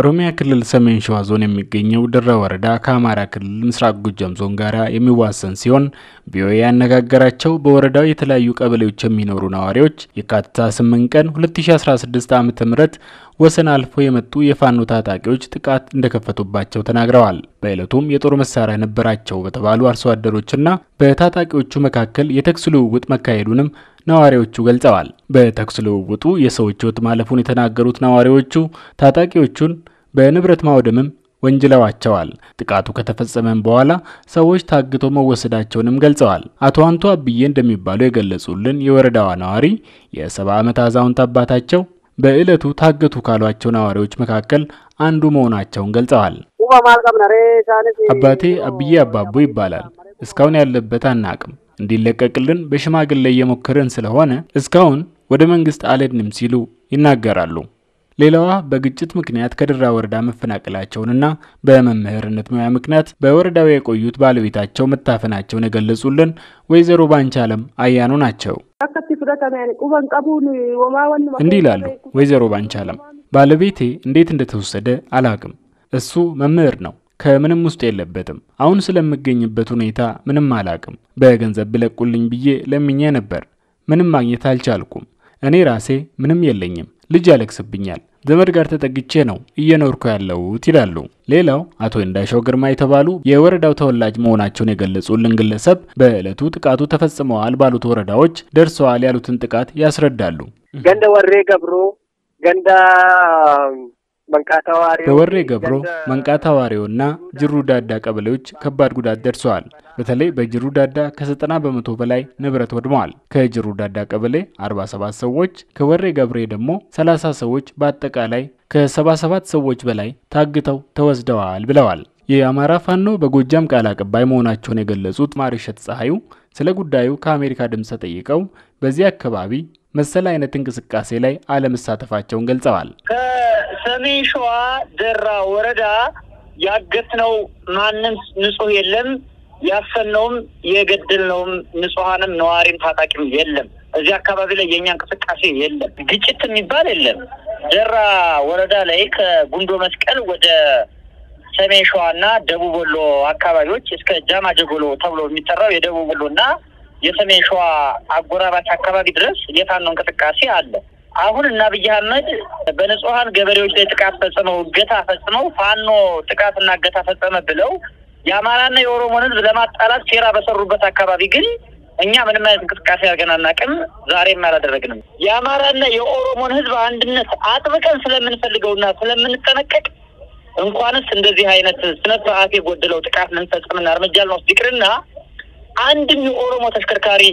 ኦሮሚያ ክልል ሰሜን ሸዋ ዞን የሚገኘው ድረ ወረዳ ከአማራ ክልል ምስራቅ ጎጃም ዞን ጋር የሚዋሰን ሲሆን ቪኦኤ ያነጋገራቸው በወረዳው የተለያዩ ቀበሌዎች የሚኖሩ ነዋሪዎች የካቲት 8 ቀን 2016 ዓ ም ወሰን አልፎ የመጡ የፋኖ ታጣቂዎች ጥቃት እንደከፈቱባቸው ተናግረዋል። በዕለቱም የጦር መሳሪያ ነበራቸው በተባሉ አርሶ አደሮችና በታጣቂዎቹ መካከል የተኩስ ልውውጥ መካሄዱንም ነዋሪዎቹ ገልጸዋል። በተኩስ ልውውጡ የሰዎች ህይወት ማለፉን የተናገሩት ነዋሪዎቹ ታጣቂዎቹን በንብረት ማውደምም ወንጅለዋቸዋል። ጥቃቱ ከተፈጸመም በኋላ ሰዎች ታግተው መወሰዳቸውንም ገልጸዋል። አቶ አንቱ አብዬ እንደሚባሉ የገለጹልን የወረዳዋ ነዋሪ የሰባ ዓመት አዛውንት አባታቸው በዕለቱ ታገቱ ካሏቸው ነዋሪዎች መካከል አንዱ መሆናቸውን ገልጸዋል። አባቴ አብዬ አባቦ ይባላል። እስካሁን ያለበት አናቅም እንዲለቀቅልን በሽማግሌ እየሞከርን ስለሆነ እስካሁን ወደ መንግስት አልሄድንም ሲሉ ይናገራሉ። ሌላዋ በግጭት ምክንያት ከድራ ወረዳ መፈናቀላቸውንና በመምህርነት ሙያ ምክንያት በወረዳው የቆዩት ባለቤታቸው መታፈናቸውን የገለጹልን ወይዘሮ ባንቻለም አያኑ ናቸው። እንዲህ ይላሉ ወይዘሮ ባንቻለም። ባለቤቴ እንዴት እንደተወሰደ አላቅም እሱ መምህር ነው። ከምንም ውስጥ የለበትም። አሁን ስለምገኝበት ሁኔታ ምንም አላቅም። በገንዘብ ብለቁልኝ ብዬ ለምኜ ነበር። ምንም ማግኘት አልቻልኩም። እኔ ራሴ ምንም የለኝም። ልጅ ያለቅስብኛል። ዘመድ ጋር ተጠግቼ ነው እየኖርኩ ያለሁት ይላሉ። ሌላው አቶ እንዳሻው ግርማ የተባሉ የወረዳው ተወላጅ መሆናቸውን የገለጹልን ግለሰብ በዕለቱ ጥቃቱ ተፈጽመዋል ባሉት ወረዳዎች ደርሰዋል ያሉትን ጥቃት ያስረዳሉ። ገንደ ወሬ ገብሮ ገንዳ በወሬ ገብሮ መንቃታ ዋሪዮና ጅሩ ዳዳ ቀበሌዎች ከባድ ጉዳት ደርሰዋል። በተለይ በጅሩ ዳዳ ከ90 በመቶ በላይ ንብረት ወድመዋል። ከጅሩ ዳዳ ቀበሌ 47 ሰዎች ከወሬ ገብሬ ደግሞ 30 ሰዎች በአጠቃላይ ከ77 ሰዎች በላይ ታግተው ተወስደዋል ብለዋል። የአማራ ፋኖ በጎጃም ቃል አቀባይ መሆናቸውን የገለጹት ማሪሸት ፀሐዩ ስለ ጉዳዩ ከአሜሪካ ድምፅ ተጠይቀው በዚህ አካባቢ መሰል አይነት እንቅስቃሴ ላይ አለመሳተፋቸውን ገልጸዋል። ሰሜን ሸዋ ደራ ወረዳ ያገትነው ማንም ንጹህ የለም፣ ያፈነውም የገደልነውም ንጹሀንም ነዋሪም ታጣቂም የለም። እዚህ አካባቢ ላይ የእኛ እንቅስቃሴ የለም፣ ግጭት የሚባል የለም። ደራ ወረዳ ላይ ከጉንዶ መስቀል ወደ ሰሜን ሸዋ እና ደቡብ ወሎ አካባቢዎች እስከ ጃማ ጀጎሎ ተብሎ የሚጠራው የደቡብ ወሎ ና የሰሜን ሸዋ አጎራባች አካባቢ ድረስ የታነው እንቅስቃሴ አለ። አሁን እና አብይ አህመድ በንጹሀን ገበሬዎች ላይ ጥቃት ፈጽመው እገታ ፈጽመው ፋኖ ጥቃትና እገታ ፈጸመ ብለው የአማራና የኦሮሞን ህዝብ ለማጣላት ሴራ በሰሩበት አካባቢ ግን እኛ ምንም አይነት እንቅስቃሴ አድርገን አናውቅም፣ ዛሬም አላደረግንም። የአማራና የኦሮሞን ህዝብ አንድነት አጥብቀን ስለምንፈልገውና ስለምንጠነቀቅ እንኳንስ እንደዚህ አይነት ስነ ስርዓት የጎደለው ጥቃት ልንፈጽምና እርምጃ ልንወስድ ይቅርና አንድም የኦሮሞ ተሽከርካሪ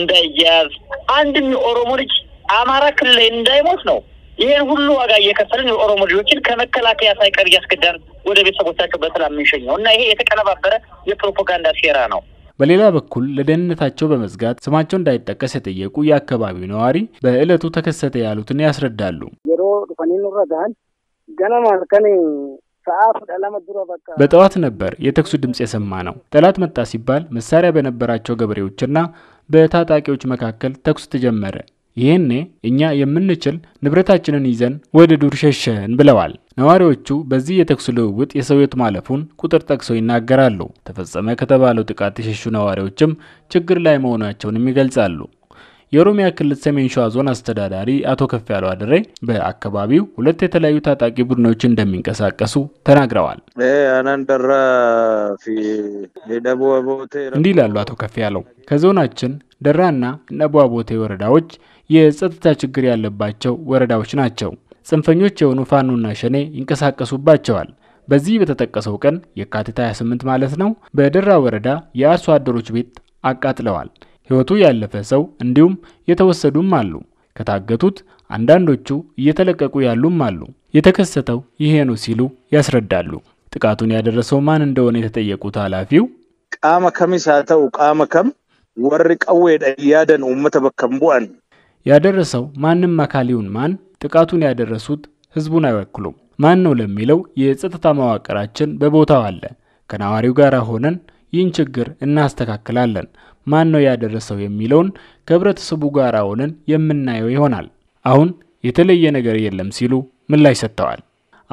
እንዳይያዝ አንድም የኦሮሞ ልጅ አማራ ክልል እንዳይሞት ነው። ይህን ሁሉ ዋጋ እየከፈልን የኦሮሞ ልጆችን ከመከላከያ ሳይቀር እያስገዳን ወደ ቤተሰቦቻቸው በሰላም የምንሸኘው እና ይሄ የተቀነባበረ የፕሮፓጋንዳ ሴራ ነው። በሌላ በኩል ለደህንነታቸው በመዝጋት ስማቸው እንዳይጠቀስ የጠየቁ የአካባቢው ነዋሪ በእለቱ ተከሰተ ያሉትን ያስረዳሉ። በጠዋት ነበር የተኩሱ ድምፅ የሰማ ነው። ጠላት መጣ ሲባል መሳሪያ በነበራቸው ገበሬዎችና በታጣቂዎች መካከል ተኩስ ተጀመረ። ይህኔ እኛ የምንችል ንብረታችንን ይዘን ወደ ዱር ሸሸን ብለዋል። ነዋሪዎቹ በዚህ የተኩስ ልውውጥ የሰው ሕይወት ማለፉን ቁጥር ጠቅሰው ይናገራሉ። ተፈጸመ ከተባለው ጥቃት የሸሹ ነዋሪዎችም ችግር ላይ መሆናቸውንም ይገልጻሉ። የኦሮሚያ ክልል ሰሜን ሸዋ ዞን አስተዳዳሪ አቶ ከፍ ያለው አድሬ በአካባቢው ሁለት የተለያዩ ታጣቂ ቡድኖች እንደሚንቀሳቀሱ ተናግረዋል። እንዲህ ይላሉ አቶ ከፍ ያለው ከዞናችን ደራና ነቧቦቴ ወረዳዎች የጸጥታ ችግር ያለባቸው ወረዳዎች ናቸው። ጽንፈኞች የሆኑ ፋኖና ሸኔ ይንቀሳቀሱባቸዋል። በዚህ በተጠቀሰው ቀን የካቲት 28 ማለት ነው፣ በደራ ወረዳ የአርሶ አደሮች ቤት አቃጥለዋል። ሕይወቱ ያለፈ ሰው እንዲሁም የተወሰዱም አሉ። ከታገቱት አንዳንዶቹ እየተለቀቁ ያሉም አሉ። የተከሰተው ይሄ ነው ሲሉ ያስረዳሉ። ጥቃቱን ያደረሰው ማን እንደሆነ የተጠየቁት ኃላፊው ቃመ ከሚሳተው ቃመ ከም warri qawweedhaan yaadan uummata በከም ቡአን ያደረሰው ማንም አካል ይሁን ማን ጥቃቱን ያደረሱት ህዝቡን አይወክሉም። ማን ነው ለሚለው የጸጥታ መዋቅራችን በቦታው አለ። ከነዋሪው ጋር ሆነን ይህን ችግር እናስተካክላለን። ማን ነው ያደረሰው የሚለውን ከህብረተሰቡ ጋር ሆነን የምናየው ይሆናል። አሁን የተለየ ነገር የለም ሲሉ ምላሽ ሰጥተዋል።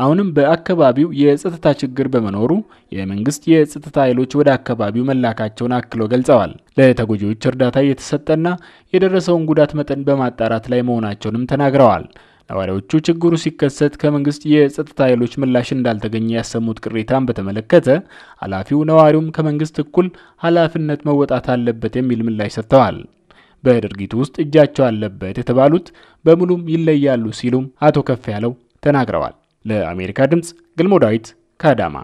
አሁንም በአካባቢው የጸጥታ ችግር በመኖሩ የመንግስት የጸጥታ ኃይሎች ወደ አካባቢው መላካቸውን አክለው ገልጸዋል። ለተጎጂዎች እርዳታ እየተሰጠና የደረሰውን ጉዳት መጠን በማጣራት ላይ መሆናቸውንም ተናግረዋል። ነዋሪዎቹ ችግሩ ሲከሰት ከመንግስት የጸጥታ ኃይሎች ምላሽ እንዳልተገኘ ያሰሙት ቅሬታን በተመለከተ ኃላፊው ነዋሪውም ከመንግስት እኩል ኃላፊነት መወጣት አለበት የሚል ምላሽ ሰጥተዋል። በድርጊቱ ውስጥ እጃቸው አለበት የተባሉት በሙሉም ይለያሉ ሲሉም አቶ ከፍ ያለው ተናግረዋል። ለአሜሪካ ድምፅ ገልሞ ዳዊት ከአዳማ